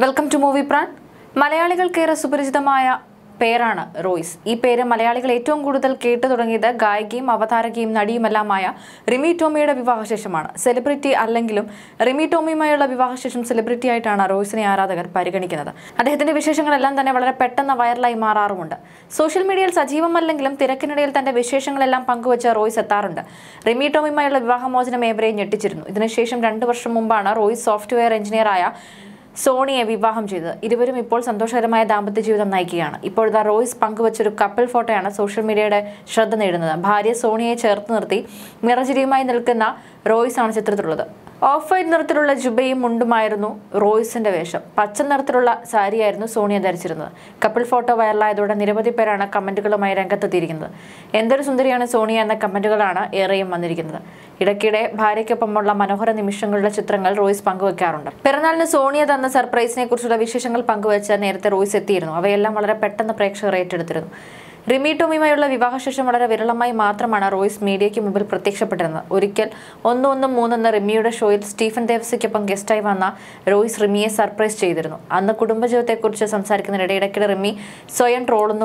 welcome to movie പ്രാൺ മലയാളികൾക്കേറെ സുപരിചിതമായ പേരാണ് റോയ്സ് ഈ പേര് മലയാളികൾ ഏറ്റവും കൂടുതൽ കേട്ടു തുടങ്ങിയത് ഗായികയും അവതാരകയും നടിയുമെല്ലാമായ റിമി ടോമിയുടെ വിവാഹശേഷമാണ് സെലിബ്രിറ്റി അല്ലെങ്കിലും റിമി ടോമിയുമായുള്ള വിവാഹശേഷം സെലിബ്രിറ്റി ആയിട്ടാണ് റോയ്സിനെ ആരാധകർ പരിഗണിക്കുന്നത് അദ്ദേഹത്തിന്റെ വിശേഷങ്ങളെല്ലാം തന്നെ വളരെ പെട്ടെന്ന് വൈറലായി മാറാറുമുണ്ട് സോഷ്യൽ മീഡിയയിൽ സജീവമല്ലെങ്കിലും തിരക്കിനിടയിൽ തന്റെ വിശേഷങ്ങളെല്ലാം പങ്കുവച്ച റോയ്സ് എത്താറുണ്ട് റിമി ടോമിയുമായുള്ള വിവാഹമോചനം ഏവരെയും ഞെട്ടിച്ചിരുന്നു ഇതിനുശേഷം രണ്ടു വർഷം മുമ്പാണ് റോയ്സ് സോഫ്റ്റ്വെയർ എഞ്ചിനീയറായ സോണിയെ വിവാഹം ചെയ്തത് ഇരുവരും ഇപ്പോൾ സന്തോഷകരമായ ദാമ്പത്യ ജീവിതം നയിക്കുകയാണ് ഇപ്പോഴത്തെ റോയ്സ് പങ്കുവച്ചൊരു കപ്പിൾ ഫോട്ടോയാണ് സോഷ്യൽ മീഡിയയുടെ ശ്രദ്ധ നേടുന്നത് ഭാര്യ സോണിയെ ചേർത്ത് നിർത്തി നിറചിരിയുമായി നിൽക്കുന്ന റോയ്സ് ആണ് ചിത്രത്തിലുള്ളത് ഓഫ് വൈറ്റ് നിറത്തിലുള്ള ജുബയും മുണ്ടുമായിരുന്നു റോയ്സിന്റെ വേഷം പച്ച നിറത്തിലുള്ള സാരിയായിരുന്നു സോണിയ ധരിച്ചിരുന്നത് കപ്പിൾ ഫോട്ടോ വൈറലായതോടെ നിരവധി പേരാണ് കമന്റുകളുമായി രംഗത്തെത്തിയിരിക്കുന്നത് എന്തൊരു സുന്ദരിയാണ് സോണിയ എന്ന കമന്റുകളാണ് ഏറെയും വന്നിരിക്കുന്നത് ഇടയ്ക്കിടെ ഭാര്യയ്ക്കൊപ്പമുള്ള മനോഹര നിമിഷങ്ങളുടെ ചിത്രങ്ങൾ റോയ്സ് പങ്കുവെക്കാറുണ്ട് പിറന്നാളിന് സോണിയ തന്ന സർപ്രൈസിനെ കുറിച്ചുള്ള വിശേഷങ്ങൾ പങ്കുവെച്ച് നേരത്തെ റോയ്സ് എത്തിയിരുന്നു അവയെല്ലാം വളരെ പെട്ടെന്ന് പ്രേക്ഷകർ ഏറ്റെടുത്തിരുന്നു റിമി ടോമിയുമായുള്ള വിവാഹശേഷം വളരെ വിരളമായി മാത്രമാണ് റോയ്സ് മീഡിയയ്ക്ക് മുമ്പിൽ പ്രത്യക്ഷപ്പെട്ടിരുന്നത് ഒരിക്കൽ ഒന്ന് ഒന്നും മൂന്നെന്ന റിമിയുടെ ഷോയിൽ സ്റ്റീഫൻ ദേവസിക്കൊപ്പം ഗസ്റ്റായി വന്ന റോയ്സ് റിമിയെ സർപ്രൈസ് ചെയ്തിരുന്നു അന്ന് കുടുംബജീവിതത്തെക്കുറിച്ച് സംസാരിക്കുന്നതിനിടെ ഇടയ്ക്കിടെ റിമി സ്വയം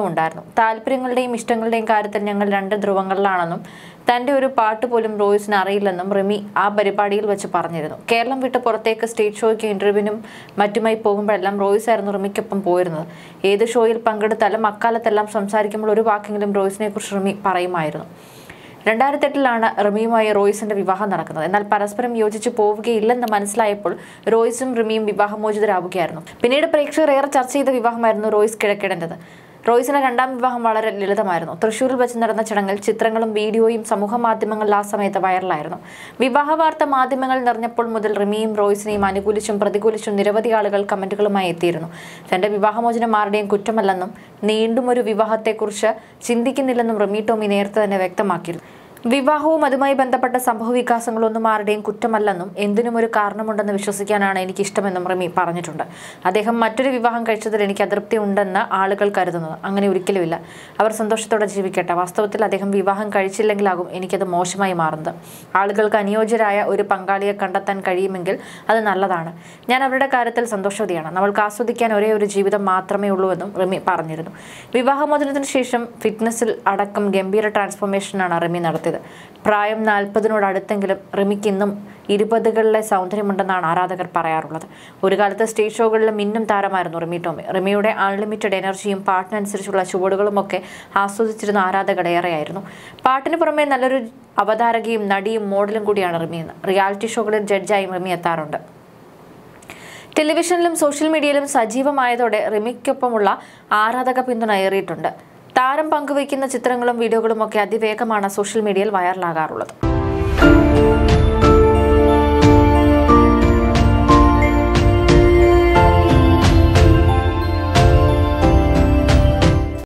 ഉണ്ടായിരുന്നു താല്പര്യങ്ങളുടെയും ഇഷ്ടങ്ങളുടെയും കാര്യത്തിൽ ഞങ്ങൾ രണ്ട് ധ്രുവങ്ങളിലാണെന്നും തന്റെ ഒരു പാട്ട് പോലും റോയിസിന് അറിയില്ലെന്നും റിമി ആ പരിപാടിയിൽ വെച്ച് പറഞ്ഞിരുന്നു കേരളം വിട്ട് പുറത്തേക്ക് സ്റ്റേജ് ഷോയ്ക്ക് ഇന്റർവ്യൂവിനും മറ്റുമായി പോകുമ്പോഴെല്ലാം റോയിസ് ആയിരുന്നു റിമിക്കൊപ്പം പോയിരുന്നത് ഏത് ഷോയിൽ പങ്കെടുത്താലും അക്കാലത്തെല്ലാം സംസാരിക്കുമ്പോൾ ഒരു വാക്കെങ്കിലും റോയിസിനെ കുറിച്ച് റിമി പറയുമായിരുന്നു രണ്ടായിരത്തി എട്ടിലാണ് റിമിയുമായി റോയിസിന്റെ വിവാഹം നടക്കുന്നത് എന്നാൽ പരസ്പരം യോജിച്ച് പോവുകയില്ലെന്ന് മനസ്സിലായപ്പോൾ റോയിസും റിമിയും വിവാഹമോചിതരാവുകയായിരുന്നു പിന്നീട് പ്രേക്ഷകർ ഏറെ ചർച്ച ചെയ്ത വിവാഹമായിരുന്നു റോയിസ് കിഴക്കിടേണ്ടത് റോയ്സിന്റെ രണ്ടാം വിവാഹം വളരെ ലളിതമായിരുന്നു തൃശൂരിൽ വെച്ച് നടന്ന ചടങ്ങിൽ ചിത്രങ്ങളും വീഡിയോയും സമൂഹ മാധ്യമങ്ങളിൽ ആ സമയത്ത് വൈറലായിരുന്നു വിവാഹ വാർത്ത മാധ്യമങ്ങളിൽ നിറഞ്ഞപ്പോൾ മുതൽ റിമിയും റോയ്സിനെയും അനുകൂലിച്ചും പ്രതികൂലിച്ചും നിരവധി ആളുകൾ കമന്റുകളുമായി എത്തിയിരുന്നു തന്റെ വിവാഹമോചനം ആരുടെയും കുറ്റമല്ലെന്നും നീണ്ടും ഒരു വിവാഹത്തെക്കുറിച്ച് ചിന്തിക്കുന്നില്ലെന്നും റിമി ടോമി നേരത്തെ തന്നെ വ്യക്തമാക്കിയിരുന്നു വിവാഹവും അതുമായി ബന്ധപ്പെട്ട സംഭവ വികാസങ്ങളൊന്നും ആരുടെയും കുറ്റമല്ലെന്നും എന്തിനും ഒരു കാരണമുണ്ടെന്ന് വിശ്വസിക്കാനാണ് എനിക്ക് ഇഷ്ടമെന്നും റിമി പറഞ്ഞിട്ടുണ്ട് അദ്ദേഹം മറ്റൊരു വിവാഹം കഴിച്ചതിൽ എനിക്ക് അതൃപ്തി ഉണ്ടെന്ന് ആളുകൾ കരുതുന്നത് അങ്ങനെ ഒരിക്കലുമില്ല അവർ സന്തോഷത്തോടെ ജീവിക്കട്ടെ വാസ്തവത്തിൽ അദ്ദേഹം വിവാഹം കഴിച്ചില്ലെങ്കിലാകും എനിക്കത് മോശമായി മാറുന്നത് ആളുകൾക്ക് അനുയോജ്യരായ ഒരു പങ്കാളിയെ കണ്ടെത്താൻ കഴിയുമെങ്കിൽ അത് നല്ലതാണ് ഞാൻ അവരുടെ കാര്യത്തിൽ സന്തോഷവതിയാണ് നമ്മൾക്ക് ആസ്വദിക്കാൻ ഒരേ ഒരു ജീവിതം മാത്രമേ ഉള്ളൂവെന്നും റിമി പറഞ്ഞിരുന്നു വിവാഹമോചനത്തിന് ശേഷം ഫിറ്റ്നസ്സിൽ അടക്കം ഗംഭീര ട്രാൻസ്ഫോർമേഷനാണ് റിമി നടത്തിയത് പകർത്തിയത് പ്രായം അടുത്തെങ്കിലും റിമിക്ക് ഇന്നും ഇരുപതുകളിലെ സൗന്ദര്യമുണ്ടെന്നാണ് ആരാധകർ പറയാറുള്ളത് ഒരു കാലത്ത് സ്റ്റേജ് ഷോകളിലും മിന്നും താരമായിരുന്നു റിമി ടോമി റിമിയുടെ അൺലിമിറ്റഡ് എനർജിയും പാട്ടിനനുസരിച്ചുള്ള ചുവടുകളുമൊക്കെ ആസ്വദിച്ചിരുന്ന ആരാധകർ ഏറെയായിരുന്നു പാട്ടിന് പുറമെ നല്ലൊരു അവതാരകയും നടിയും മോഡലും കൂടിയാണ് റിമി എന്ന് റിയാലിറ്റി ഷോകളിൽ ജഡ്ജായും റിമി എത്താറുണ്ട് ടെലിവിഷനിലും സോഷ്യൽ മീഡിയയിലും സജീവമായതോടെ റിമിക്കൊപ്പമുള്ള ആരാധക പിന്തുണ ഏറിയിട്ടുണ്ട് താരം പങ്കുവയ്ക്കുന്ന ചിത്രങ്ങളും വീഡിയോകളും ഒക്കെ അതിവേഗമാണ് സോഷ്യൽ മീഡിയയിൽ വൈറലാകാറുള്ളത്